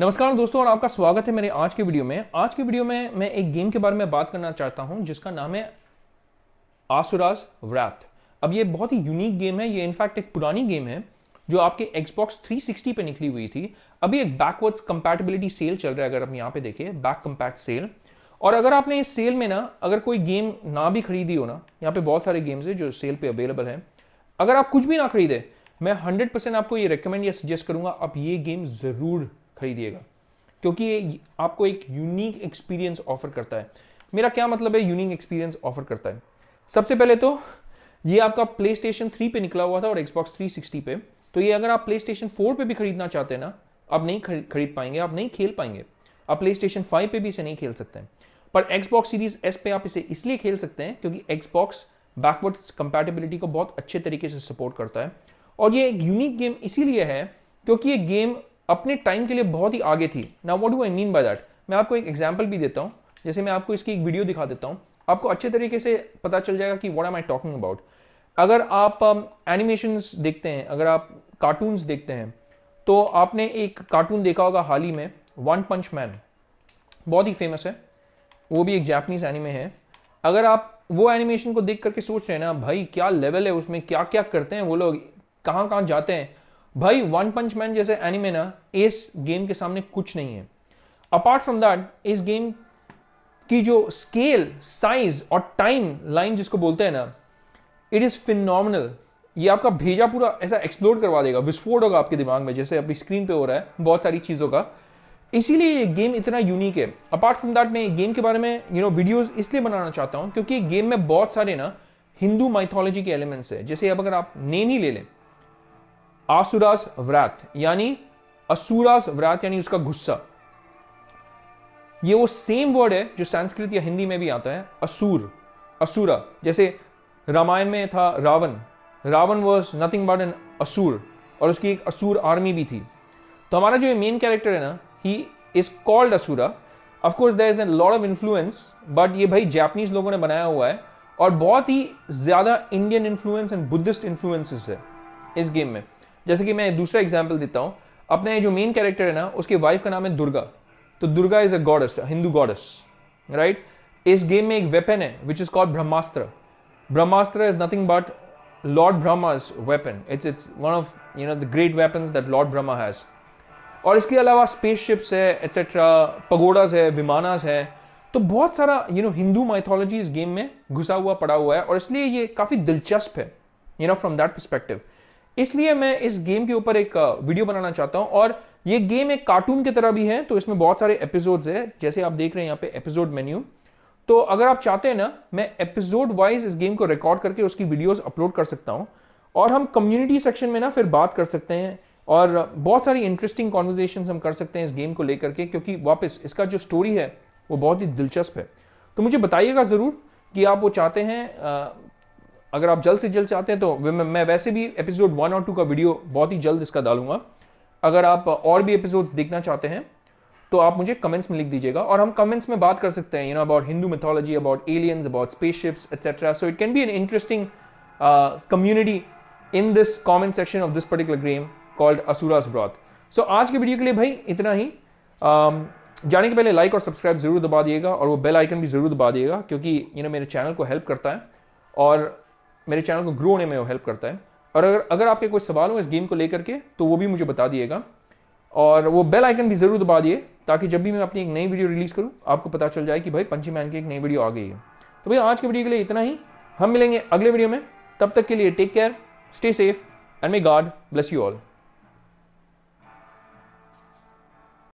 नमस्कार दोस्तों और आपका स्वागत है मेरे आज के वीडियो में आज के वीडियो में मैं एक गेम के बारे में बात करना चाहता हूं जिसका नाम है आसुराज व्रैथ अब ये बहुत ही यूनिक गेम है ये इनफैक्ट एक पुरानी गेम है जो आपके एक्सबॉक्स 360 पे निकली हुई थी अभी एक बैकवर्ड्स कंपैटिबिलिटी सेल चल रहा है अगर आप यहाँ पे देखिए बैक कंपैक्ट सेल और अगर आपने इस सेल में ना अगर कोई गेम ना भी खरीदी हो ना यहाँ पे बहुत सारे गेम्स है जो सेल पे अवेलेबल है अगर आप कुछ भी ना खरीदे मैं 100% आपको ये रिकमेंड या सजेस्ट करूंगा आप ये गेम जरूर खरीदिएगा क्योंकि आपको एक यूनिक एक्सपीरियंस ऑफर करता है मेरा क्या मतलब है यूनिक एक्सपीरियंस ऑफर करता है सबसे पहले तो ये आपका प्ले स्टेशन थ्री पे निकला हुआ था और एक्सबॉक्स थ्री सिक्सटी पे तो ये अगर आप प्ले स्टेशन फोर पर भी खरीदना चाहते हैं ना आप नहीं खरीद पाएंगे आप नहीं खेल पाएंगे आप प्ले स्टेशन फाइव पे भी इसे नहीं खेल सकते हैं पर एक्सबॉक्स सीरीज एस पे आप इसे इसलिए खेल सकते हैं क्योंकि एक्सबॉक्स बैकवर्ड कंपेटेबिलिटी को बहुत अच्छे तरीके से सपोर्ट करता है और ये एक यूनिक गेम इसीलिए है क्योंकि ये गेम अपने टाइम के लिए बहुत ही आगे थी ना what do I mean by that मैं आपको एक एग्जाम्पल भी देता हूँ जैसे मैं आपको इसकी एक वीडियो दिखा देता हूँ आपको अच्छे तरीके से पता चल जाएगा कि what are I talking about अगर आप एनिमेशन um, देखते हैं अगर आप कार्टून्स देखते हैं तो आपने एक कार्टून देखा होगा हाल ही में वन पंच मैन बहुत ही फेमस है वो भी एक जापनीज एनिमे है अगर आप वो एनिमेशन को देख करके सोच रहे हैं ना भाई क्या लेवल है उसमें क्या क्या करते हैं वो लोग कहाँ कहाँ जाते हैं भाई वन पंच मैन जैसे एनिमे ना इस गेम के सामने कुछ नहीं है अपार्ट फ्रॉम दैट इस गेम की जो स्केल साइज और टाइम लाइन जिसको बोलते हैं ना इट इज़ फिनल ये आपका भेजा पूरा ऐसा एक्सप्लोर करवा देगा विस्फोट होगा आपके दिमाग में जैसे अपनी स्क्रीन पे हो रहा है बहुत सारी चीज़ों का इसीलिए ये गेम इतना यूनिक है अपार्ट फ्रॉम दैट मैं गेम के बारे में यू नो वीडियोस इसलिए बनाना चाहता हूँ क्योंकि गेम में बहुत सारे ना हिंदू माइथोलॉजी के एलिमेंट्स है जैसे अब अगर आप नेम ही ले लें आसुरास व्रत यानी असुरास व्रत यानी उसका गुस्सा ये वो सेम वर्ड है जो संस्कृत या हिंदी में भी आता है असुर असुरा जैसे रामायण में था Ravana Ravana was nothing but an asura और उसकी एक असुर आर्मी भी थी तो हमारा जो ये मेन कैरेक्टर है ना he is called Asura of course there is a lord of influence but ये भाई जैपनीज लोगों ने बनाया हुआ है और बहुत ही ज़्यादा Indian influence and Buddhist influences है इस गेम में जैसे कि मैं दूसरा एग्जाम्पल देता हूँ अपने जो मेन कैरेक्टर है ना उसकी वाइफ का नाम है दुर्गा तो Durga is a goddess Hindu goddess right इस गेम में एक वेपन है which is called Brahmastra Brahmastra is nothing but lord Brahma's weapon it's it's one of you know the great weapon that lord Brahma has और इसके अलावा स्पेसशिप्स है एट्सेट्रा पगोडाज है विमानाज है तो बहुत सारा यू नो हिंदू माइथोलॉजी इस गेम में घुसा हुआ पड़ा हुआ है और इसलिए ये काफ़ी दिलचस्प है you know from that perspective इसलिए मैं इस गेम के ऊपर एक वीडियो बनाना चाहता हूं और ये गेम एक कार्टून की तरह भी है तो इसमें बहुत सारे एपिसोड है जैसे आप देख रहे हैं यहाँ पे एपिसोड मेन्यू तो अगर आप चाहते हैं ना मैं एपिसोड वाइज इस गेम को रिकॉर्ड करके उसकी वीडियोस अपलोड कर सकता हूँ और हम कम्युनिटी सेक्शन में ना फिर बात कर सकते हैं और बहुत सारी इंटरेस्टिंग कॉन्वर्जेशन हम कर सकते हैं इस गेम को लेकर के क्योंकि वापस इसका जो स्टोरी है वो बहुत ही दिलचस्प है तो मुझे बताइएगा ज़रूर कि आप वो चाहते हैं अगर आप जल्द से जल्द चाहते हैं तो मैं वैसे भी एपिसोड वन और टू का वीडियो बहुत ही जल्द इसका डालूंगा अगर आप और भी एपिसोड्स देखना चाहते हैं तो आप मुझे कमेंट्स में लिख दीजिएगा और हम कमेंट्स में बात कर सकते हैं you know about Hindu mythology about aliens about spaceships etcetera so it can be an interesting community in this comment section of this particular game called Asura's Wrath so आज के वीडियो के लिए भाई इतना ही um, जाने के पहले लाइक और सब्सक्राइब जरूर दबा दिएगा और वो बेल आइकन भी जरूर दबा दिएगा क्योंकि यू नो मेरे चैनल को हेल्प करता है और मेरे चैनल को ग्रो होने में वो हेल्प करता है और अगर अगर आपके कोई सवाल हो इस गेम को लेकर के तो वो भी मुझे बता दिएगा और वो बेल आइकन भी ज़रूर दबा दिए ताकि जब भी मैं अपनी एक नई वीडियो रिलीज़ करूँ आपको पता चल जाए कि भाई पंची मैन की एक नई वीडियो आ गई है तो भाई आज के वीडियो के लिए इतना ही हम मिलेंगे अगले वीडियो में तब तक के लिए take care stay safe and may God bless you all